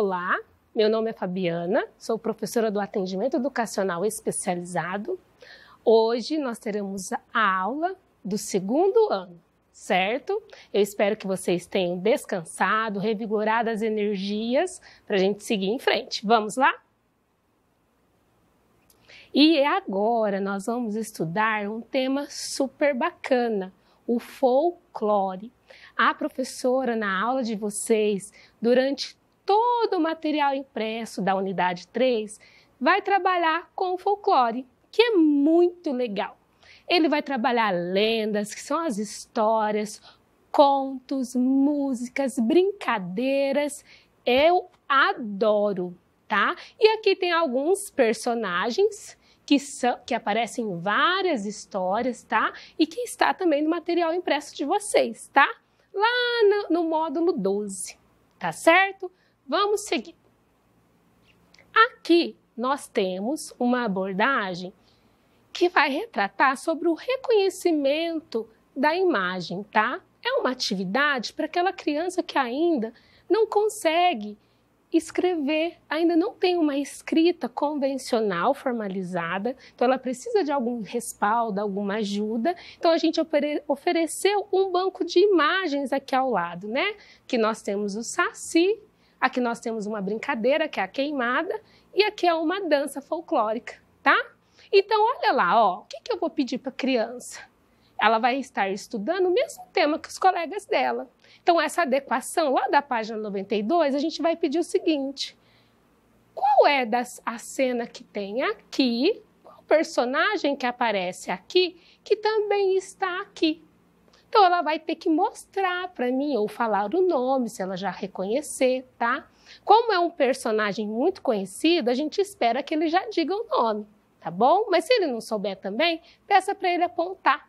Olá, meu nome é Fabiana, sou professora do Atendimento Educacional Especializado. Hoje nós teremos a aula do segundo ano, certo? Eu espero que vocês tenham descansado, revigorado as energias para a gente seguir em frente. Vamos lá? E agora nós vamos estudar um tema super bacana, o folclore. A professora, na aula de vocês, durante todo o material impresso da unidade 3 vai trabalhar com folclore, que é muito legal. Ele vai trabalhar lendas, que são as histórias, contos, músicas, brincadeiras. Eu adoro, tá? E aqui tem alguns personagens que, são, que aparecem em várias histórias, tá? E que está também no material impresso de vocês, tá? Lá no, no módulo 12, tá certo? Vamos seguir. Aqui nós temos uma abordagem que vai retratar sobre o reconhecimento da imagem, tá? É uma atividade para aquela criança que ainda não consegue escrever, ainda não tem uma escrita convencional formalizada, então ela precisa de algum respaldo, alguma ajuda. Então a gente ofereceu um banco de imagens aqui ao lado, né? Que nós temos o Saci Aqui nós temos uma brincadeira, que é a queimada, e aqui é uma dança folclórica, tá? Então, olha lá, ó, o que, que eu vou pedir para a criança? Ela vai estar estudando o mesmo tema que os colegas dela. Então, essa adequação lá da página 92, a gente vai pedir o seguinte: qual é das, a cena que tem aqui, qual personagem que aparece aqui, que também está aqui? Então ela vai ter que mostrar para mim ou falar o nome, se ela já reconhecer, tá? Como é um personagem muito conhecido, a gente espera que ele já diga o nome, tá bom? Mas se ele não souber também, peça para ele apontar,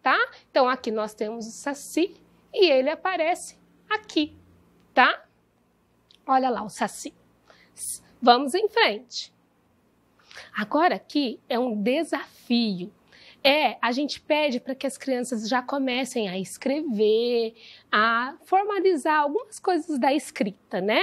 tá? Então aqui nós temos o Saci e ele aparece aqui, tá? Olha lá o Saci. Vamos em frente. Agora aqui é um desafio. É, a gente pede para que as crianças já comecem a escrever, a formalizar algumas coisas da escrita, né?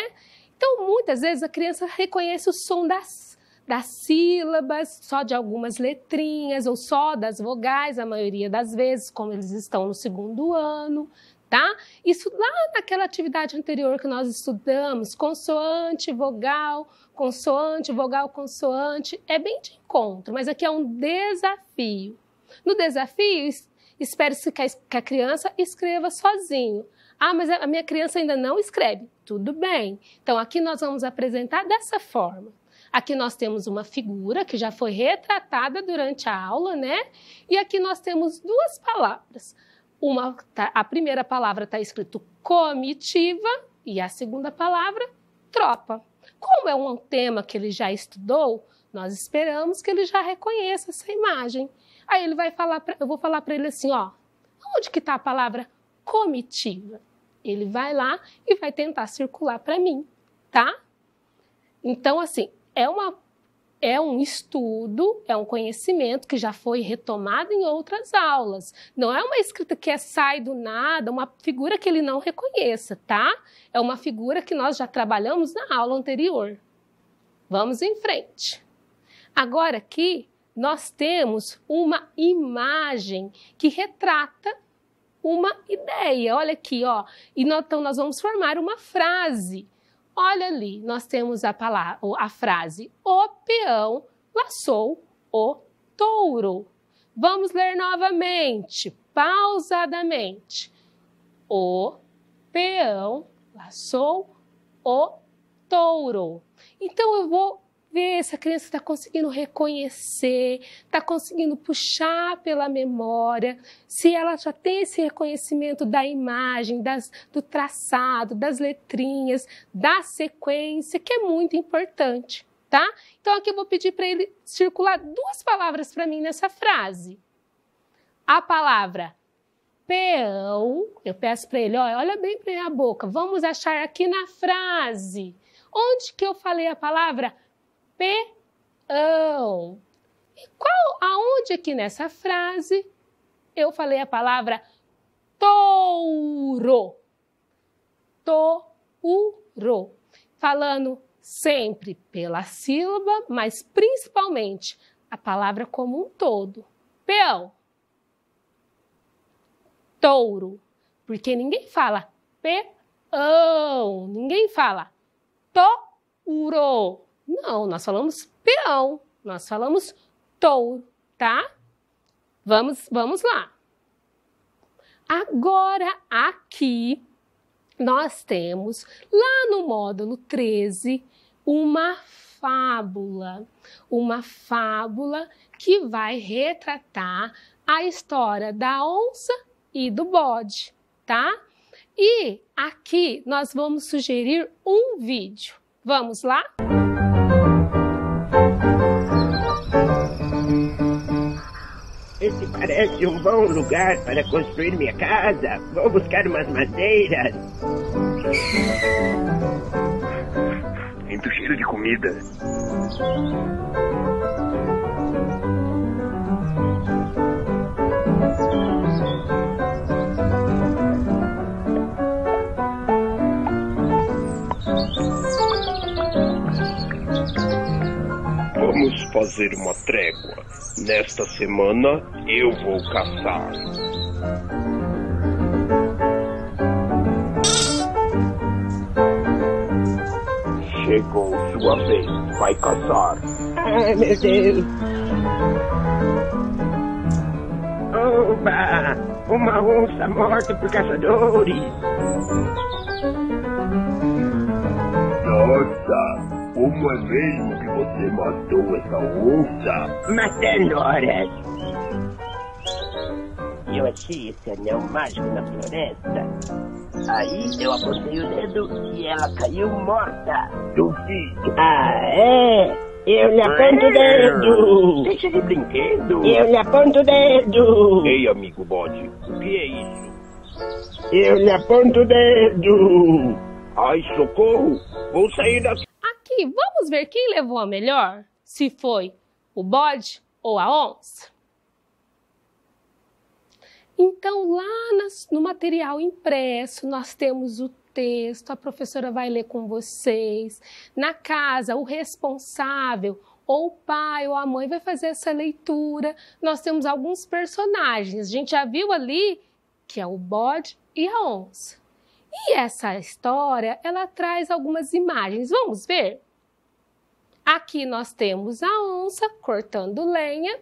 Então, muitas vezes a criança reconhece o som das, das sílabas, só de algumas letrinhas ou só das vogais, a maioria das vezes, como eles estão no segundo ano, tá? Isso lá naquela atividade anterior que nós estudamos, consoante, vogal, consoante, vogal, consoante, é bem de encontro, mas aqui é um desafio no desafio, espere-se que a criança escreva sozinho. Ah, mas a minha criança ainda não escreve. Tudo bem. Então, aqui nós vamos apresentar dessa forma. Aqui nós temos uma figura que já foi retratada durante a aula, né? E aqui nós temos duas palavras. Uma, tá, a primeira palavra está escrito comitiva e a segunda palavra tropa. Como é um tema que ele já estudou, nós esperamos que ele já reconheça essa imagem. Aí ele vai falar, pra, eu vou falar para ele assim, ó, onde que está a palavra comitiva? Ele vai lá e vai tentar circular para mim, tá? Então, assim, é uma é um estudo, é um conhecimento que já foi retomado em outras aulas. Não é uma escrita que é sai do nada, uma figura que ele não reconheça, tá? É uma figura que nós já trabalhamos na aula anterior. Vamos em frente. Agora aqui nós temos uma imagem que retrata uma ideia. Olha aqui, ó. E nós, então nós vamos formar uma frase. Olha ali, nós temos a palavra, a frase: O peão laçou o touro. Vamos ler novamente, pausadamente. O peão laçou o touro. Então eu vou ver a criança está conseguindo reconhecer, está conseguindo puxar pela memória, se ela já tem esse reconhecimento da imagem, das, do traçado, das letrinhas, da sequência, que é muito importante, tá? Então aqui eu vou pedir para ele circular duas palavras para mim nessa frase. A palavra peão, eu peço para ele, olha, bem para a boca, vamos achar aqui na frase. Onde que eu falei a palavra peão? peão. E qual, aonde aqui nessa frase eu falei a palavra touro? Touro. Falando sempre pela sílaba, mas principalmente a palavra como um todo. Peão. Touro. Porque ninguém fala peão, ninguém fala touro. Não, nós falamos peão, nós falamos touro, tá? Vamos, vamos lá. Agora aqui nós temos lá no módulo 13 uma fábula, uma fábula que vai retratar a história da onça e do bode, tá? E aqui nós vamos sugerir um vídeo. Vamos lá? Esse parece um bom lugar para construir minha casa. Vou buscar umas madeiras. Muito cheiro de comida. Vamos fazer uma trégua. Nesta semana eu vou caçar. Chegou sua vez, vai caçar. Ai meu Deus! Oba! Uma onça morta por caçadores! Nossa! Como é mesmo você matou essa onça? Matando horas. Eu achei esse anel mágico na floresta. Aí eu apontei o dedo e ela caiu morta. Duvido. Ah, é? Eu lhe aponto o dedo! Deixa de brinquedo! Eu lhe aponto o dedo! Ei, amigo bode, o que é isso? Eu lhe aponto o dedo! Ai, socorro! Vou sair daqui! vamos ver quem levou a melhor? Se foi o bode ou a onça? Então, lá nas, no material impresso, nós temos o texto, a professora vai ler com vocês. Na casa, o responsável, ou o pai ou a mãe, vai fazer essa leitura. Nós temos alguns personagens. A gente já viu ali que é o bode e a onça. E essa história, ela traz algumas imagens. Vamos ver? Aqui nós temos a onça cortando lenha.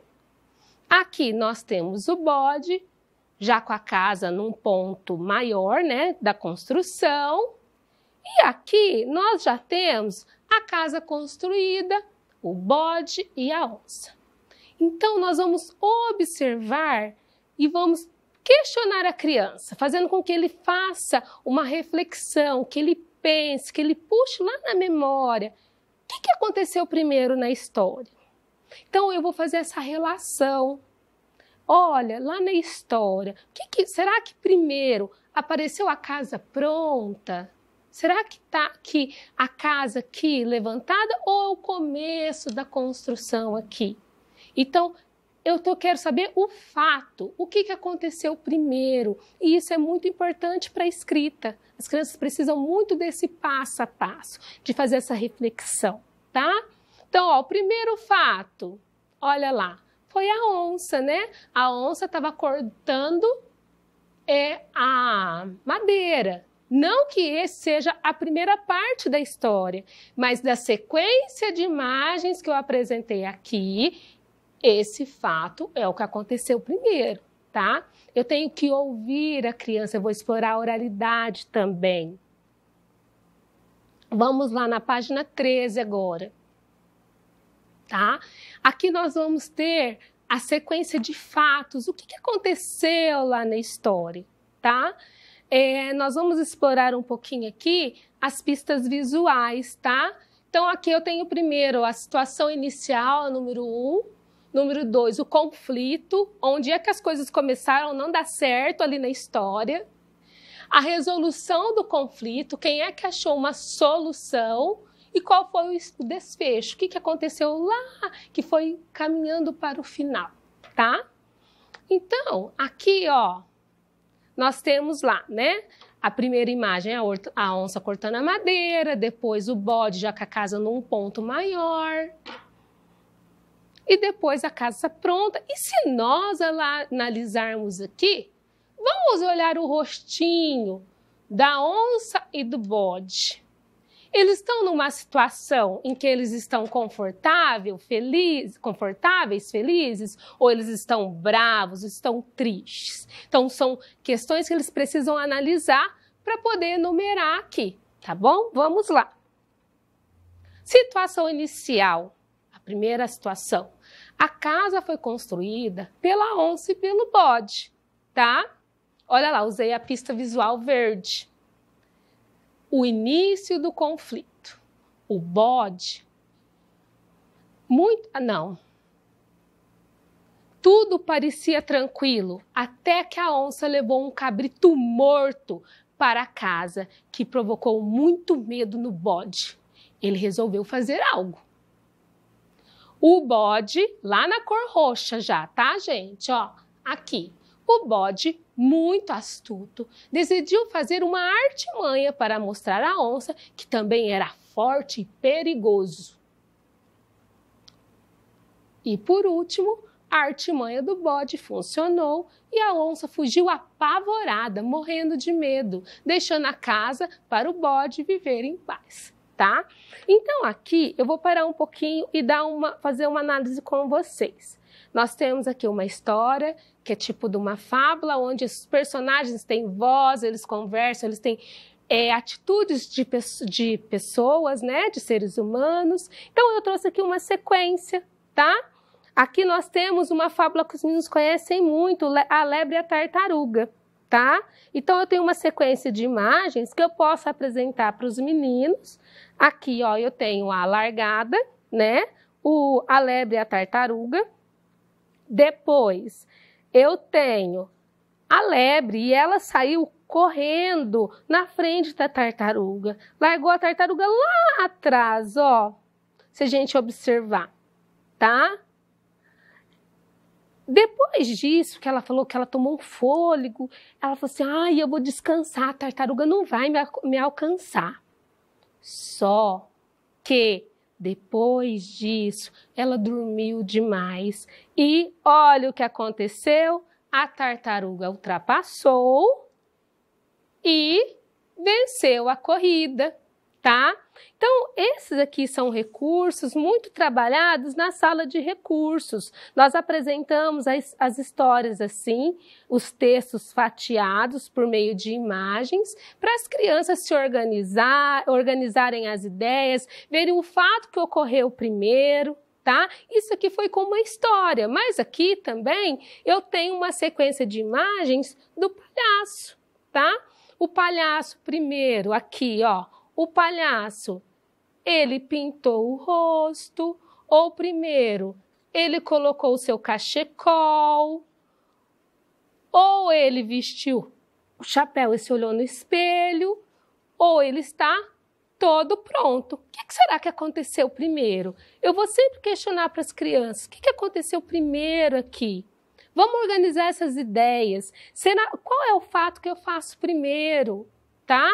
Aqui nós temos o bode, já com a casa num ponto maior, né, da construção. E aqui nós já temos a casa construída, o bode e a onça. Então nós vamos observar e vamos questionar a criança, fazendo com que ele faça uma reflexão, que ele pense, que ele puxe lá na memória o que, que aconteceu primeiro na história? Então eu vou fazer essa relação. Olha, lá na história, que que, será que primeiro apareceu a casa pronta? Será que tá aqui a casa aqui levantada ou é o começo da construção aqui? Então, eu tô, quero saber o fato, o que, que aconteceu primeiro. E isso é muito importante para a escrita. As crianças precisam muito desse passo a passo, de fazer essa reflexão, tá? Então, ó, o primeiro fato, olha lá, foi a onça, né? A onça estava cortando é, a madeira. Não que esse seja a primeira parte da história, mas da sequência de imagens que eu apresentei aqui, esse fato é o que aconteceu primeiro, tá? Eu tenho que ouvir a criança, eu vou explorar a oralidade também. Vamos lá na página 13 agora. Tá? Aqui nós vamos ter a sequência de fatos, o que, aconteceu lá na história, tá? É, nós vamos explorar um pouquinho aqui as pistas visuais, tá? Então, aqui eu tenho primeiro a situação inicial, número 1, um, Número dois, o conflito, onde é que as coisas começaram a não dar certo ali na história. A resolução do conflito, quem é que achou uma solução e qual foi o desfecho, o que, que aconteceu lá que foi caminhando para o final, tá? Então, aqui, ó, nós temos lá, né? A primeira imagem é a onça cortando a madeira, depois o bode já com a casa num ponto maior, e depois a casa pronta. E se nós analisarmos aqui, vamos olhar o rostinho da onça e do bode. Eles estão numa situação em que eles estão confortável, feliz, confortáveis, felizes, ou eles estão bravos, estão tristes. Então são questões que eles precisam analisar para poder enumerar aqui, tá bom? Vamos lá. Situação inicial, a primeira situação. A casa foi construída pela onça e pelo bode, tá? Olha lá, usei a pista visual verde. O início do conflito. O bode. Muito. Ah, não. Tudo parecia tranquilo até que a onça levou um cabrito morto para a casa, que provocou muito medo no bode. Ele resolveu fazer algo. O bode, lá na cor roxa já, tá, gente? Ó, aqui. O bode, muito astuto, decidiu fazer uma artimanha para mostrar à onça que também era forte e perigoso. E por último, a artimanha do bode funcionou e a onça fugiu apavorada, morrendo de medo, deixando a casa para o bode viver em paz tá? Então aqui eu vou parar um pouquinho e dar uma, fazer uma análise com vocês. Nós temos aqui uma história que é tipo de uma fábula onde os personagens têm voz, eles conversam, eles têm é, atitudes de, de pessoas, né, de seres humanos. Então eu trouxe aqui uma sequência, tá? Aqui nós temos uma fábula que os meninos conhecem muito, a lebre e a tartaruga tá? Então eu tenho uma sequência de imagens que eu posso apresentar para os meninos. Aqui, ó, eu tenho a largada, né? O, a lebre e a tartaruga. Depois, eu tenho a lebre e ela saiu correndo na frente da tartaruga. Largou a tartaruga lá atrás, ó. Se a gente observar, tá? Depois disso, que ela falou que ela tomou um fôlego, ela falou assim: ai, ah, eu vou descansar, a tartaruga não vai me, me alcançar. Só que depois disso, ela dormiu demais e olha o que aconteceu: a tartaruga ultrapassou e venceu a corrida tá? Então, esses aqui são recursos muito trabalhados na sala de recursos. Nós apresentamos as, as histórias assim, os textos fatiados por meio de imagens, para as crianças se organizar, organizarem as ideias, verem o fato que ocorreu primeiro, Tá? Isso aqui foi como uma história, mas aqui também eu tenho uma sequência de imagens do palhaço, tá? O palhaço primeiro aqui, ó, o palhaço, ele pintou o rosto, ou primeiro, ele colocou o seu cachecol, ou ele vestiu o chapéu e se olhou no espelho, ou ele está todo pronto. O que, é será que aconteceu primeiro? Eu vou sempre questionar para as crianças: o é que, aconteceu primeiro aqui? Vamos organizar essas ideias. Será, qual é o fato que eu faço primeiro? Tá?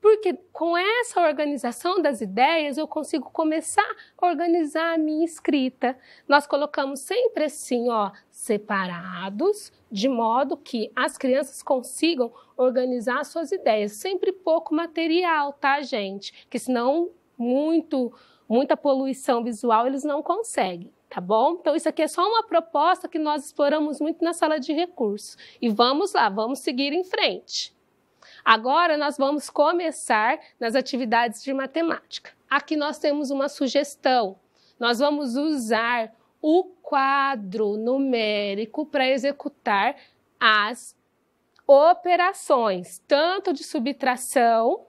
Porque com essa organização das ideias eu consigo começar a organizar a minha escrita. Nós colocamos sempre assim, ó, separados, de modo que as crianças consigam organizar suas ideias. Sempre pouco material, tá, gente? Que senão muito muita poluição visual eles não conseguem tá bom? Então, isso aqui é só uma proposta que nós exploramos muito na sala de recursos. E vamos lá, vamos seguir em frente. Agora nós vamos começar nas atividades de matemática. Aqui nós temos uma sugestão. Nós vamos usar o quadro numérico para executar as operações, tanto de subtração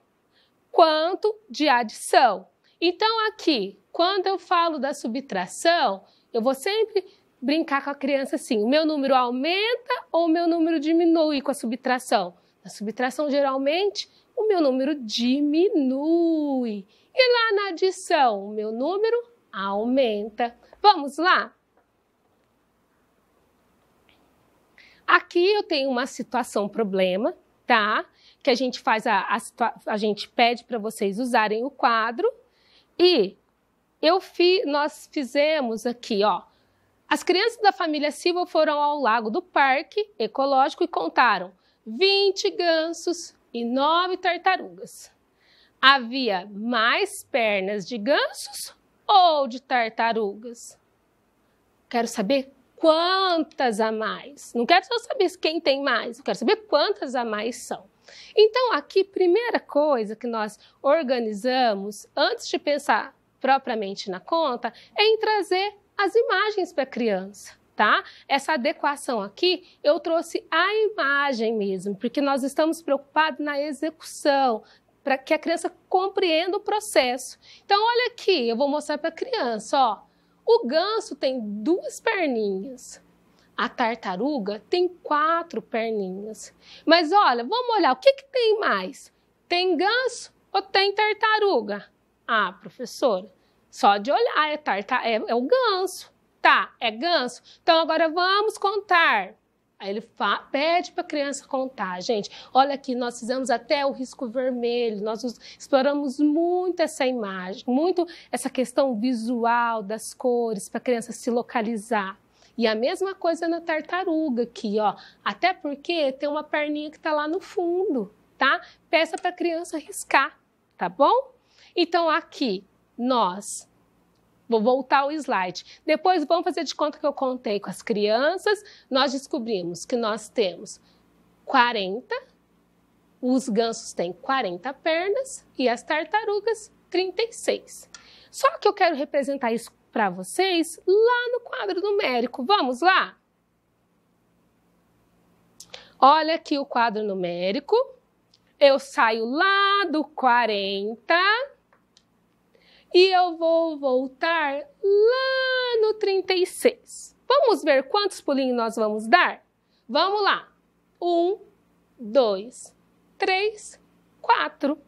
quanto de adição. Então, aqui, quando eu falo da subtração, eu vou sempre brincar com a criança assim: o meu número aumenta ou o meu número diminui com a subtração? A subtração geralmente o meu número diminui. E lá na adição, o meu número aumenta. Vamos lá? Aqui eu tenho uma situação problema, tá? Que a gente faz a, a, a gente pede para vocês usarem o quadro e eu fi, nós fizemos aqui, ó. As crianças da família Silva foram ao lago do parque ecológico e contaram 20 gansos e 9 tartarugas. Havia mais pernas de gansos ou de tartarugas? Quero saber quantas a mais. Não quero só saber quem tem mais, eu quero saber quantas a mais são. Então, aqui, primeira coisa que nós organizamos, antes de pensar propriamente na conta, é em trazer as imagens para a criança tá? Essa adequação aqui, eu trouxe a imagem mesmo, porque nós estamos preocupados na execução, para que a criança compreenda o processo. Então, olha aqui, eu vou mostrar para a criança, ó. O ganso tem duas perninhas. A tartaruga tem quatro perninhas. Mas olha, vamos olhar, o que, que tem mais? Tem ganso ou tem tartaruga? Ah, professora, só de olhar, é, é, é o ganso. Tá, é ganso? Então agora vamos contar. Aí ele pede para a criança contar, gente. Olha aqui, nós fizemos até o risco vermelho, nós exploramos muito essa imagem, muito essa questão visual das cores para a criança se localizar. E a mesma coisa na tartaruga aqui, ó. Até porque tem uma perninha que está lá no fundo, tá? Peça para a criança riscar, tá bom? Então aqui nós Vou voltar ao slide. Depois vamos fazer de conta que eu contei com as crianças. Nós descobrimos que nós temos 40, os gansos têm 40 pernas e as tartarugas 36. Só que eu quero representar isso para vocês lá no quadro numérico. Vamos lá? Olha aqui o quadro numérico. Eu saio lá do 40 e eu vou voltar lá no 36. Vamos ver quantos pulinhos nós vamos dar? Vamos lá. Um, dois, três, quatro.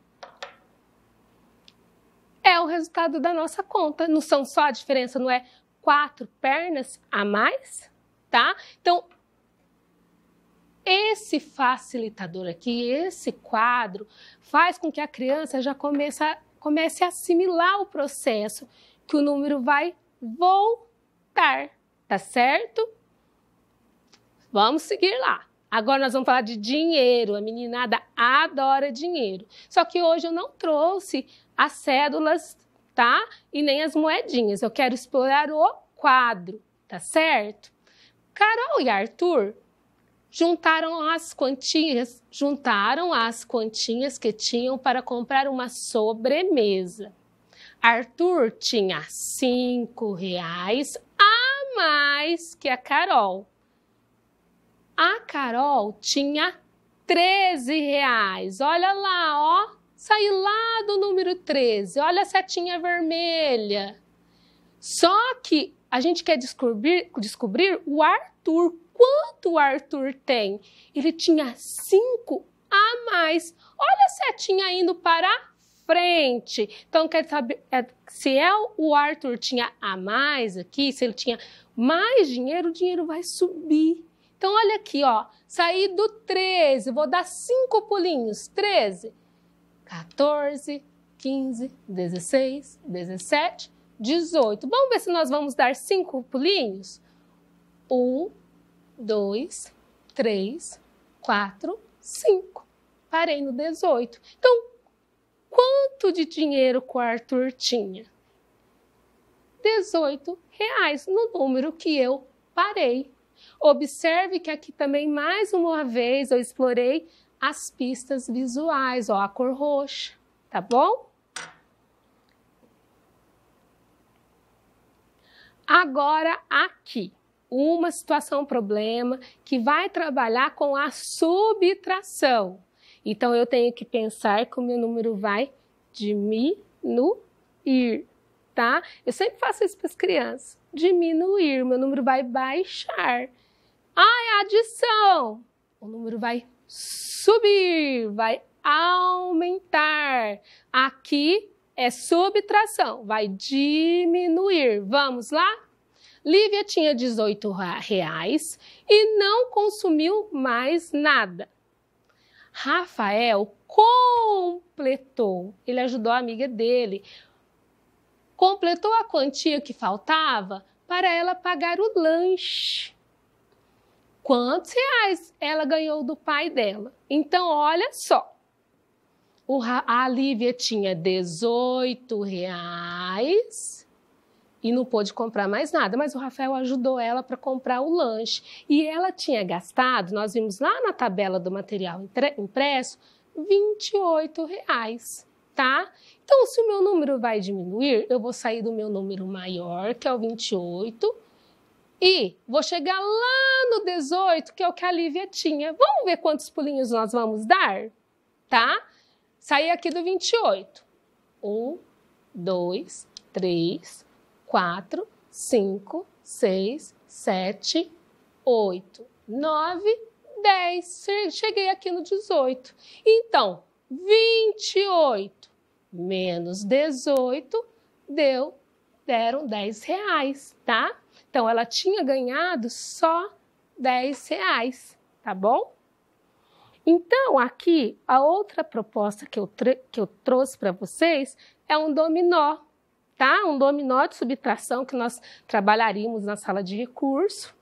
É o resultado da nossa conta. Não são só a diferença, não é quatro pernas a mais, tá? Então, esse facilitador aqui, esse quadro, faz com que a criança já comece a comece a assimilar o processo, que o número vai voltar, tá certo? Vamos seguir lá. Agora nós vamos falar de dinheiro. A meninada adora dinheiro. Só que hoje eu não trouxe as cédulas, tá? E nem as moedinhas. Eu quero explorar o quadro, tá certo? Carol e Arthur juntaram as quantias, juntaram as quantias que tinham para comprar uma sobremesa. Arthur tinha cinco reais a mais que a Carol. A Carol tinha 13 reais. Olha lá, ó. Saí lá do número 13. Olha a setinha vermelha. Só que a gente quer descobrir, descobrir o Arthur quanto o Arthur tem. Ele tinha cinco a mais. Olha a setinha indo para frente. Então, quer saber é, se é, o Arthur tinha a mais aqui, se ele tinha mais dinheiro, o dinheiro vai subir. Então, olha aqui, ó. Saí do 13, vou dar cinco pulinhos. 13, 14, 15, 16, 17, 18. Vamos ver se nós vamos dar cinco pulinhos? Um, 2, 3, 4, 5. Parei no 18. Então, quanto de dinheiro o Arthur tinha? 18 reais no número que eu parei. Observe que aqui também, mais uma vez, eu explorei as pistas visuais, ó, a cor roxa, tá bom? Agora aqui uma situação, um problema, que vai trabalhar com a subtração. Então, eu tenho que pensar que o meu número vai diminuir, tá? Eu sempre faço isso para as crianças. Diminuir, meu número vai baixar. Ai, adição. O número vai subir, vai aumentar. Aqui é subtração, vai diminuir. Vamos lá? Lívia tinha 18 reais e não consumiu mais nada. Rafael completou, ele ajudou a amiga dele, completou a quantia que faltava para ela pagar o lanche. Quantos reais ela ganhou do pai dela? Então, olha só. a Lívia tinha 18 reais e não pôde comprar mais nada, mas o Rafael ajudou ela para comprar o lanche. E ela tinha gastado, nós vimos lá na tabela do material impresso, 28 reais, tá? Então, se o meu número vai diminuir, eu vou sair do meu número maior, que é o 28, e vou chegar lá no 18, que é o que a Lívia tinha. Vamos ver quantos pulinhos nós vamos dar? Tá? Sair aqui do 28. Um, dois, três, quatro, cinco, seis, sete, oito, nove, dez. Cheguei aqui no 18. Então, 28 menos 18 deu, deram 10 reais, tá? Então, ela tinha ganhado só 10 reais, tá bom? Então, aqui, a outra proposta que eu, que eu trouxe para vocês é um dominó tá? Um dominó de subtração que nós trabalharíamos na sala de recurso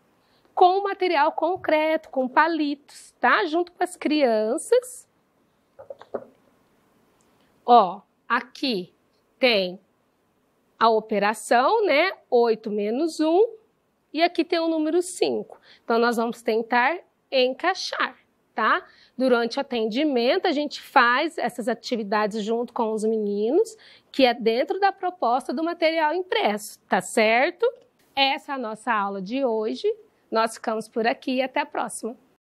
com material concreto, com palitos, tá? Junto com as crianças. Ó, aqui tem a operação, né? 8 menos 1. E aqui tem o número 5. Então, nós vamos tentar encaixar, tá? Durante o atendimento, a gente faz essas atividades junto com os meninos que é dentro da proposta do material impresso, tá certo? Essa é a nossa aula de hoje. Nós ficamos por aqui e até a próxima.